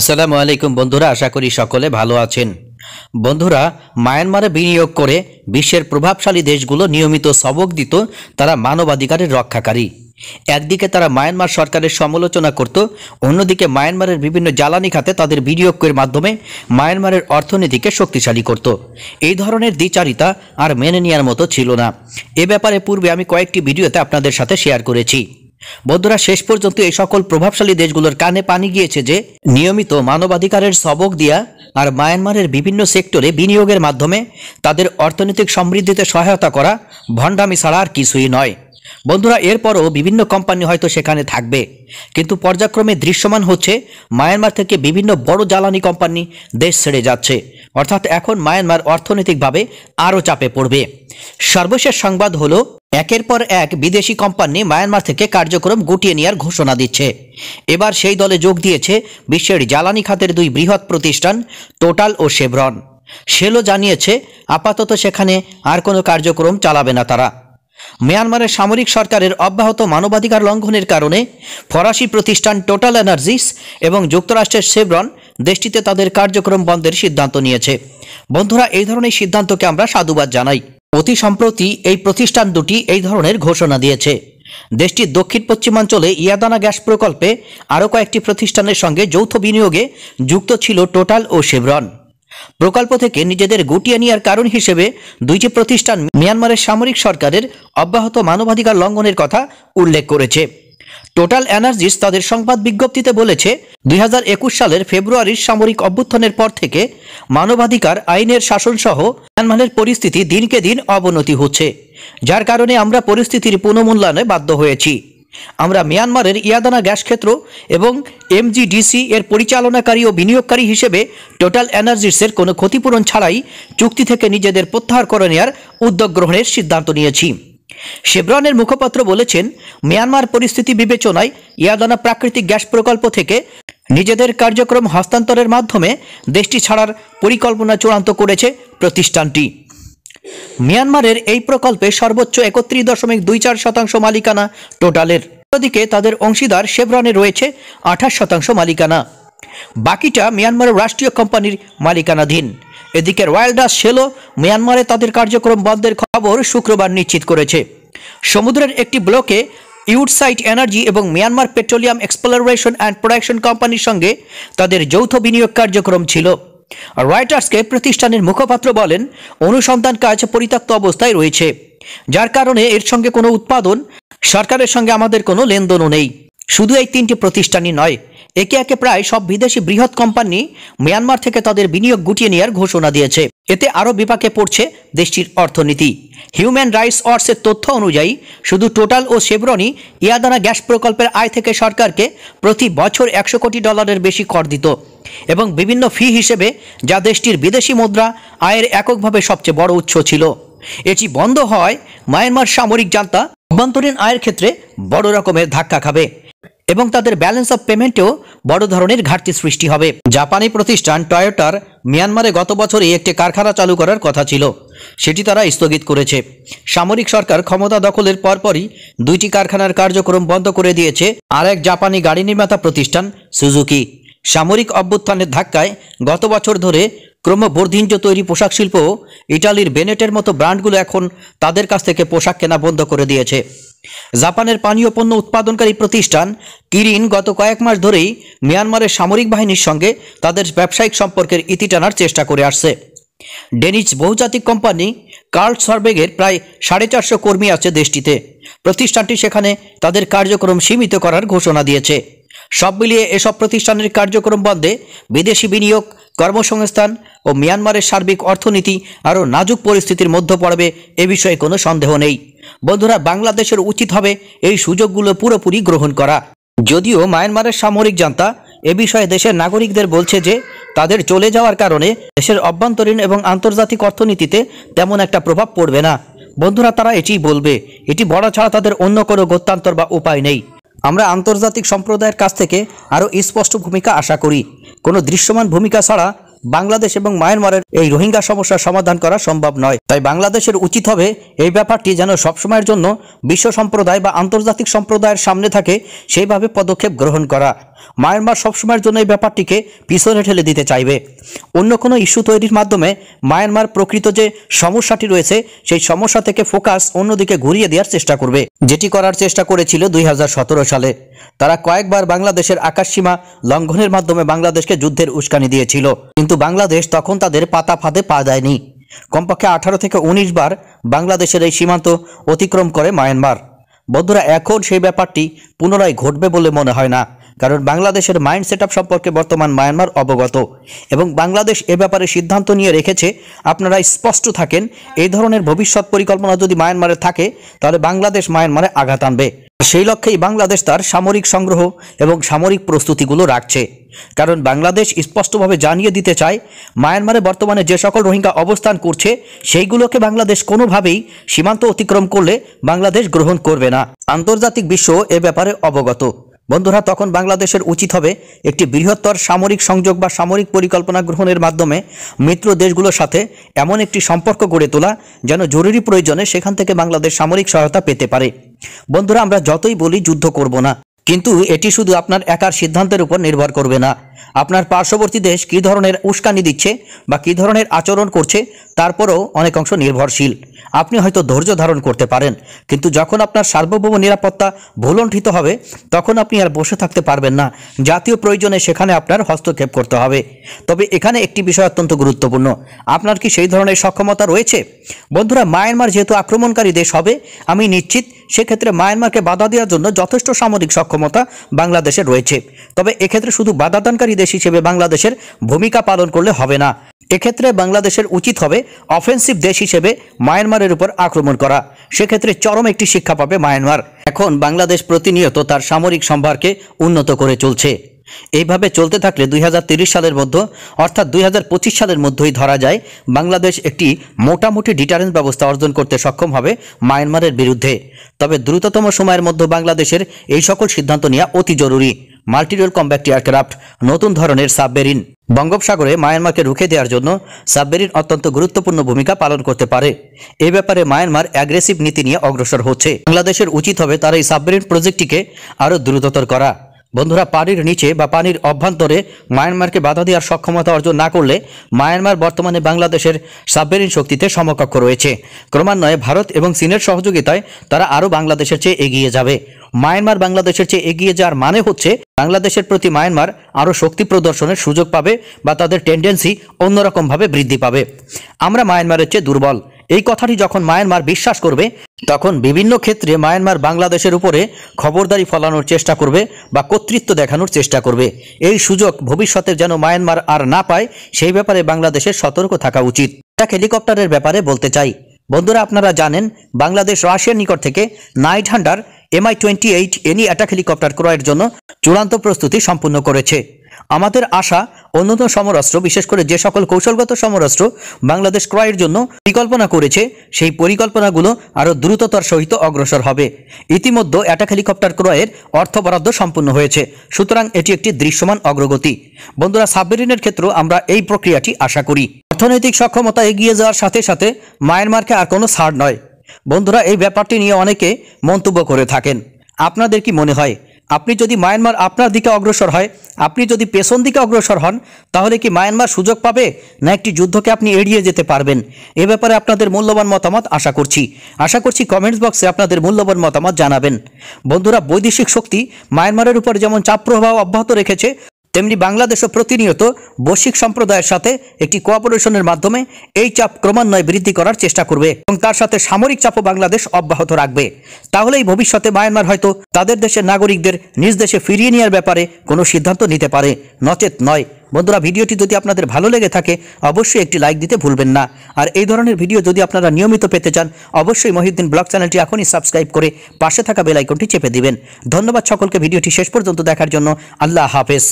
আসসালামু আলাইকুম বন্ধুরা আশা করি সকলে ভালো আছেন বন্ধুরা মায়ানমারে বিনিয়োগ করে বিশ্বের প্রভাবশালী দেশগুলো নিয়মিত সবক দিত তারা মানবাধিকারের রক্ষাকারী একদিকে তারা মায়ানমার সরকারের সমালোচনা করত অন্যদিকে মায়ানমারের বিভিন্ন জ্বালানি খাতে তাদের বিনিয়োগের মাধ্যমে মায়ানমারের অর্থনীতিকে শক্তিশালী করত এই ধরনের দ্বিচারিতা আর মেনে নেওয়ার মতো ছিল না এ ব্যাপারে পূর্বে আমি কয়েকটি ভিডিওতে আপনাদের সাথে শেয়ার করেছি বন্ধুরা শেষ পর্যন্ত এই সকল প্রভাবশালী দেশগুলোর কানে পানি গিয়েছে যে নিয়মিত মানবাধিকারের সবক দিয়া আর মায়ানমারের বিভিন্ন সেক্টরে বিনিয়োগের মাধ্যমে তাদের অর্থনৈতিক সমৃদ্ধিতে সহায়তা করা ভণ্ডামি ছাড়া আর কিছুই নয় বন্ধুরা এরপরও বিভিন্ন কোম্পানি হয়তো সেখানে থাকবে কিন্তু পর্যায়ক্রমে দৃশ্যমান হচ্ছে মায়ানমার থেকে বিভিন্ন বড় জ্বালানি কোম্পানি দেশ ছেড়ে যাচ্ছে অর্থাৎ এখন মায়ানমার অর্থনৈতিকভাবে আরও চাপে পড়বে সর্বশেষ সংবাদ হলো একের পর এক বিদেশি কোম্পানি মায়ানমার থেকে কার্যক্রম গুটিয়ে নেওয়ার ঘোষণা দিচ্ছে এবার সেই দলে যোগ দিয়েছে বিশ্বের জ্বালানি খাতের দুই বৃহৎ প্রতিষ্ঠান টোটাল ও শেভরন সেলও জানিয়েছে আপাতত সেখানে আর কোনো কার্যক্রম চালাবে না তারা মিয়ানমারের সামরিক সরকারের অব্যাহত মানবাধিকার লঙ্ঘনের কারণে ফরাসি প্রতিষ্ঠান টোটাল এনার্জিস এবং যুক্তরাষ্ট্রের সেভরন দেশটিতে তাদের কার্যক্রম বন্ধের সিদ্ধান্ত নিয়েছে বন্ধুরা এই ধরনের সিদ্ধান্তকে আমরা সাধুবাদ জানাই অতি সম্প্রতি এই প্রতিষ্ঠান দুটি এই ধরনের ঘোষণা দিয়েছে দেশটির দক্ষিণ পশ্চিমাঞ্চলে ইয়াদানা গ্যাস প্রকল্পে আরও কয়েকটি প্রতিষ্ঠানের সঙ্গে যৌথ বিনিয়োগে যুক্ত ছিল টোটাল ও সেভরন প্রকল্প থেকে নিজেদের গুটিয়ে নেওয়ার কারণ হিসেবে দুইটি প্রতিষ্ঠান মিয়ানমারের সামরিক সরকারের অব্যাহত মানবাধিকার লঙ্ঘনের কথা উল্লেখ করেছে টোটাল এনার্জিস তাদের সংবাদ বিজ্ঞপ্তিতে বলেছে দুই সালের ফেব্রুয়ারির সামরিক অভ্যুত্থানের পর থেকে মানবাধিকার আইনের শাসনসহ মিয়ানমারের পরিস্থিতি দিনকে দিন অবনতি হচ্ছে যার কারণে আমরা পরিস্থিতির পুনমূল্যায়নে বাধ্য হয়েছি আমরা মিয়ানমারের ইয়াদানা গ্যাস ক্ষেত্র এবং এমজিডিসি এর পরিচালনাকারী ও বিনিয়োগকারী হিসেবে টোটাল এনার্জিসের কোনো ক্ষতিপূরণ ছাড়াই চুক্তি থেকে নিজেদের প্রত্যাহার করে নেওয়ার উদ্যোগ গ্রহণের সিদ্ধান্ত নিয়েছি শেবরনের মুখপাত্র বলেছেন মিয়ানমার পরিস্থিতি বিবেচনায় ইয়াদানা প্রাকৃতিক গ্যাস প্রকল্প থেকে নিজেদের কার্যক্রম হস্তান্তরের মাধ্যমে দেশটি ছাড়ার পরিকল্পনা চূড়ান্ত করেছে প্রতিষ্ঠানটি মিয়ানমারের এই প্রকল্পে সর্বোচ্চ একত্রিশ দশমিক দুই চার শতাংশ মালিকানা টোটালের অন্যদিকে তাদের অংশীদার শেভরনে রয়েছে আঠাশ শতাংশ মালিকানা বাকিটা মিয়ানমারের রাষ্ট্রীয় কোম্পানির মালিকানাধীন এদিকে রয়্যাল ডাস সেলো মিয়ানমারে তাদের কার্যক্রম বন্ধের খবর শুক্রবার নিশ্চিত করেছে সমুদ্রের একটি ব্লকে ইউডসাইট এনার্জি এবং Myanmar petroleum exploration and production কোম্পানির সঙ্গে তাদের যৌথ বিনিয়োগ কার্যক্রম ছিল আর রয়টার্সকে প্রতিষ্ঠানের মুখপাত্র বলেন অনুসন্ধান কাজ পরিত্যক্ত অবস্থায় রয়েছে যার কারণে এর সঙ্গে কোনো উৎপাদন সরকারের সঙ্গে আমাদের কোনো লেনদেনও নেই শুধু এই তিনটি প্রতিষ্ঠানই নয় একে একে প্রায় সব বিদেশি বৃহৎ কোম্পানি মিয়ানমার থেকে তাদের বিনিয়োগ গুটিয়ে নেওয়ার ঘোষণা দিয়েছে এতে আরও বিপাকে পড়ছে দেশটির অর্থনীতি হিউম্যান রাইটস ওয়ার্সের তথ্য অনুযায়ী শুধু টোটাল ও সেবরনি ইয়াদানা গ্যাস প্রকল্পের আয় থেকে সরকারকে প্রতি বছর একশো কোটি ডলারের বেশি কর দিত এবং বিভিন্ন ফি হিসেবে যা দেশটির বিদেশি মুদ্রা আয়ের এককভাবে সবচেয়ে বড় উৎস ছিল এটি বন্ধ হয় মায়ানমার সামরিক জান্তা অভ্যন্তরীণ আয়ের ক্ষেত্রে বড় রকমের ধাক্কা খাবে এবং তাদের ব্যালেন্স অফ পেমেন্টেও বড় ধরনের ঘাটতি সৃষ্টি হবে জাপানি প্রতিষ্ঠান টয়োটার মিয়ানমারে গত বছরই একটি কারখানা চালু করার কথা ছিল সেটি তারা স্থগিত করেছে সামরিক সরকার ক্ষমতা দখলের পরপরই দুইটি কারখানার কার্যক্রম বন্ধ করে দিয়েছে আর এক জাপানি গাড়ি নির্মাতা প্রতিষ্ঠান সুজুকি সামরিক অভ্যুত্থানের ধাক্কায় গত বছর ধরে ক্রমবর্ধিঞ্জ তৈরি পোশাক শিল্প ইটালির বেনেটের মতো ব্র্যান্ডগুলো এখন তাদের কাছ থেকে পোশাক কেনা বন্ধ করে দিয়েছে জাপানের পানীয় পণ্য উৎপাদনকারী প্রতিষ্ঠান কিরিন গত কয়েক মাস ধরেই মিয়ানমারের সামরিক বাহিনীর সঙ্গে তাদের ব্যবসায়িক সম্পর্কের ইতি টানার চেষ্টা করে আসছে ডেনিস বহুজাতিক কোম্পানি কার্ল সরবেগের প্রায় সাড়ে চারশো কর্মী আছে দেশটিতে প্রতিষ্ঠানটি সেখানে তাদের কার্যক্রম সীমিত করার ঘোষণা দিয়েছে সব মিলিয়ে এসব প্রতিষ্ঠানের কার্যক্রম বন্ধে বিদেশি বিনিয়োগ কর্মসংস্থান ও মিয়ানমারের সার্বিক অর্থনীতি আরও নাজুক পরিস্থিতির মধ্যে পড়বে এ বিষয়ে কোনো সন্দেহ নেই বন্ধুরা বাংলাদেশের উচিত হবে এই সুযোগগুলো পুরোপুরি গ্রহণ করা যদিও মায়ানমারের সামরিক জানতা এ বিষয়ে দেশের নাগরিকদের বলছে যে তাদের চলে যাওয়ার কারণে দেশের অভ্যন্তরীণ এবং আন্তর্জাতিক অর্থনীতিতে তেমন একটা প্রভাব পড়বে না বন্ধুরা তারা এটি বলবে এটি বড় ছাড়া তাদের অন্য কোনো গত্যান্তর বা উপায় নেই আমরা আন্তর্জাতিক সম্প্রদায়ের কাছ থেকে আরও স্পষ্ট ভূমিকা আশা করি কোনো দৃশ্যমান ভূমিকা ছাড়া বাংলাদেশ এবং মায়ানমারের এই রোহিঙ্গা সমস্যার সমাধান করা সম্ভব নয় তাই বাংলাদেশের উচিত হবে এই ব্যাপারটি যেন সবসময়ের জন্য বিশ্ব সম্প্রদায় বা আন্তর্জাতিক সম্প্রদায়ের সামনে থাকে সেইভাবে পদক্ষেপ গ্রহণ করা মায়ানমার সবসময়ের জন্য এই ব্যাপারটিকে পিছনে ঠেলে দিতে চাইবে অন্য কোনো ইস্যু তৈরির মাধ্যমে মায়ানমার প্রকৃত যে সমস্যাটি রয়েছে সেই সমস্যা থেকে ফোকাস অন্যদিকে ঘুরিয়ে দেওয়ার চেষ্টা করবে যেটি করার চেষ্টা করেছিল দুই সালে তারা কয়েকবার বাংলাদেশের আকাশসীমা লঙ্ঘনের মাধ্যমে বাংলাদেশকে যুদ্ধের উস্কানি দিয়েছিল কিন্তু বাংলাদেশ তখন তাদের পাতা ফাঁদে পা দেয়নি কমপক্ষে আঠারো থেকে ১৯ বার বাংলাদেশের এই সীমান্ত অতিক্রম করে মায়ানমার বন্ধুরা এখন সেই ব্যাপারটি পুনরায় ঘটবে বলে মনে হয় না কারণ বাংলাদেশের মাইন্ড সেট সম্পর্কে বর্তমান মায়ানমার অবগত এবং বাংলাদেশ এ ব্যাপারে সিদ্ধান্ত নিয়ে রেখেছে আপনারা স্পষ্ট থাকেন এই ধরনের ভবিষ্যৎ পরিকল্পনা যদি মায়ানমারে থাকে তাহলে বাংলাদেশ মায়ানমারে আঘাত আনবে সেই লক্ষ্যেই বাংলাদেশ তার সামরিক সংগ্রহ এবং সামরিক প্রস্তুতিগুলো রাখছে কারণ বাংলাদেশ স্পষ্টভাবে জানিয়ে দিতে চায় মায়ানমারে বর্তমানে যে সকল রোহিঙ্গা অবস্থান করছে সেইগুলোকে বাংলাদেশ কোনোভাবেই সীমান্ত অতিক্রম করলে বাংলাদেশ গ্রহণ করবে না আন্তর্জাতিক বিশ্ব এ ব্যাপারে অবগত বন্ধুরা তখন বাংলাদেশের উচিত হবে একটি বৃহত্তর সামরিক সংযোগ বা সামরিক পরিকল্পনা গ্রহণের মাধ্যমে মিত্র দেশগুলোর সাথে এমন একটি সম্পর্ক গড়ে তোলা যেন জরুরি প্রয়োজনে সেখান থেকে বাংলাদেশ সামরিক সহায়তা পেতে পারে বন্ধুরা আমরা যতই বলি যুদ্ধ করব না কিন্তু এটি শুধু আপনার একার সিদ্ধান্তের উপর নির্ভর করবে না আপনার পার্শ্ববর্তী দেশ কী ধরনের উস্কানি দিচ্ছে বা কী ধরনের আচরণ করছে তারপরেও অনেক অংশ নির্ভরশীল আপনি হয়তো ধৈর্য ধারণ করতে পারেন কিন্তু যখন আপনার সার্বভৌম নিরাপত্তা ভুলণ্ঠিত হবে তখন আপনি আর বসে থাকতে পারবেন না জাতীয় প্রয়োজনে সেখানে আপনার হস্তক্ষেপ করতে হবে তবে এখানে একটি বিষয় অত্যন্ত গুরুত্বপূর্ণ আপনার কি সেই ধরনের সক্ষমতা রয়েছে বন্ধুরা মায়ানমার যেহেতু আক্রমণকারী দেশ হবে আমি নিশ্চিত সেক্ষেত্রে মায়ানমারকে বাধা দেওয়ার জন্য যথেষ্ট সামরিক সক্ষমতা বাংলাদেশের রয়েছে তবে এক্ষেত্রে শুধু বাধাদানকারী দেশ হিসেবে বাংলাদেশের ভূমিকা পালন করলে হবে না এক্ষেত্রে বাংলাদেশের উচিত হবে অফেন্সিভ দেশ হিসেবে মায়ানমারের উপর আক্রমণ করা সেক্ষেত্রে চরম একটি শিক্ষা পাবে মায়ানমার এখন বাংলাদেশ প্রতিনিয়ত তার সামরিক সম্ভারকে উন্নত করে চলছে এইভাবে চলতে থাকলে দুই সালের মধ্যে অর্থাৎ দুই সালের মধ্যেই ধরা যায় বাংলাদেশ একটি মোটামুটি ডিটারেন্স ব্যবস্থা অর্জন করতে সক্ষম হবে মায়ানমারের বিরুদ্ধে তবে দ্রুততম সময়ের মধ্যে বাংলাদেশের এই সকল সিদ্ধান্ত নেওয়া অতি জরুরি মাল্টিরোল কম্ব্যাক্ট এয়ারক্রাফট নতুন ধরনের সাবমেরিন বঙ্গোপসাগরে মায়ানমারকে রুখে দেওয়ার জন্য সাবমেরিন অত্যন্ত গুরুত্বপূর্ণ ভূমিকা পালন করতে পারে এ ব্যাপারে মায়ানমার অ্যাগ্রেসিভ নীতি নিয়ে অগ্রসর হচ্ছে বাংলাদেশের উচিত হবে তার এই সাবমেরিন প্রজেক্টটিকে আরও দ্রুততর করা বন্ধুরা পানির নিচে বা পানির অভ্যন্তরে মায়ানমারকে বাধা দেওয়ার সক্ষমতা অর্জন না করলে মায়ানমার বর্তমানে বাংলাদেশের সাবমেরিন শক্তিতে সমকক্ষ রয়েছে ক্রমান্বয়ে ভারত এবং চীনের সহযোগিতায় তারা আরও বাংলাদেশের চেয়ে এগিয়ে যাবে মায়ানমার বাংলাদেশের চেয়ে এগিয়ে যাওয়ার মানে হচ্ছে বাংলাদেশের প্রতি মায়ানমার আরও শক্তি প্রদর্শনের সুযোগ পাবে বা তাদের টেন্ডেন্সি অন্যরকমভাবে বৃদ্ধি পাবে আমরা মায়ানমারের চেয়ে দুর্বল এই কথাটি যখন মায়ানমার বিশ্বাস করবে তখন বিভিন্ন ক্ষেত্রে মায়ানমার বাংলাদেশের উপরে খবরদারি ফলানোর চেষ্টা করবে বা কর্তৃত্ব দেখানোর চেষ্টা করবে এই সুযোগ ভবিষ্যতে যেন মায়ানমার আর না পায় সেই ব্যাপারে বাংলাদেশের সতর্ক থাকা উচিত তা হেলিকপ্টারের ব্যাপারে বলতে চাই বন্ধুরা আপনারা জানেন বাংলাদেশ রাশিয়ার নিকট থেকে night hunter MI twenty eight NE attack helicopter ক্রয়ের জন্য চূড়ান্ত প্রস্তুতি সম্পূর্ণ করেছে আমাদের আশা অন্যতম সমরাষ্ট্র বিশেষ করে যে সকল কৌশলগত সমরাষ্ট্র বাংলাদেশ ক্রয়ের জন্য পরিকল্পনা করেছে সেই পরিকল্পনাগুলো আরও দ্রুততার সহিত অগ্রসর হবে ইতিমধ্যে অ্যাটাক হেলিকপ্টার ক্রয়ের অর্থ বরাদ্দ সম্পূর্ণ হয়েছে সুতরাং এটি একটি দৃশ্যমান অগ্রগতি বন্ধুরা সাবমেরিনের ক্ষেত্রেও আমরা এই প্রক্রিয়াটি আশা করি অর্থনৈতিক সক্ষমতা এগিয়ে যাওয়ার সাথে সাথে মায়ানমারকে আর কোনো ছাড় নয় বন্ধুরা এই ব্যাপারটি নিয়ে অনেকে মন্তব্য করে থাকেন আপনাদের কি মনে হয় আপনি যদি মায়ানমার আপনার দিকে অগ্রসর হয় আপনি যদি পেছন দিকে অগ্রসর হন তাহলে কি মায়ানমার সুযোগ পাবে না একটি যুদ্ধকে আপনি এড়িয়ে যেতে পারবেন এ ব্যাপারে আপনাদের মূল্যবান মতামত আশা করছি আশা করছি কমেন্টস বক্সে আপনাদের মূল্যবান মতামত জানাবেন বন্ধুরা বৈদেশিক শক্তি মায়ানমারের উপর যেমন চাপ প্রভাব অব্যাহত রেখেছে তেমনি বাংলাদেশও প্রতিনিয়ত বৈশ্বিক সম্প্রদায়ের সাথে একটি কোঅপারেশনের মাধ্যমে এই চাপ ক্রমান্বয়ে বৃদ্ধি করার চেষ্টা করবে এবং তার সাথে সামরিক চাপও বাংলাদেশ অব্যাহত রাখবে তাহলেই ভবিষ্যতে মায়ানমার হয়তো তাদের দেশের নাগরিকদের নিজ দেশে ফিরিয়ে নেওয়ার ব্যাপারে কোনো সিদ্ধান্ত নিতে পারে নচেত নয় বন্ধুরা ভিডিওটি যদি আপনাদের ভালো লেগে থাকে অবশ্যই একটি লাইক দিতে ভুলবেন না আর এই ধরনের ভিডিও যদি আপনারা নিয়মিত পেতে চান অবশ্যই মহিউদ্দিন ব্লগ চ্যানেলটি এখনই সাবস্ক্রাইব করে পাশে থাকা বেলাইকনটি চেপে দিবেন ধন্যবাদ সকলকে ভিডিওটি শেষ পর্যন্ত দেখার জন্য আল্লাহ হাফেজ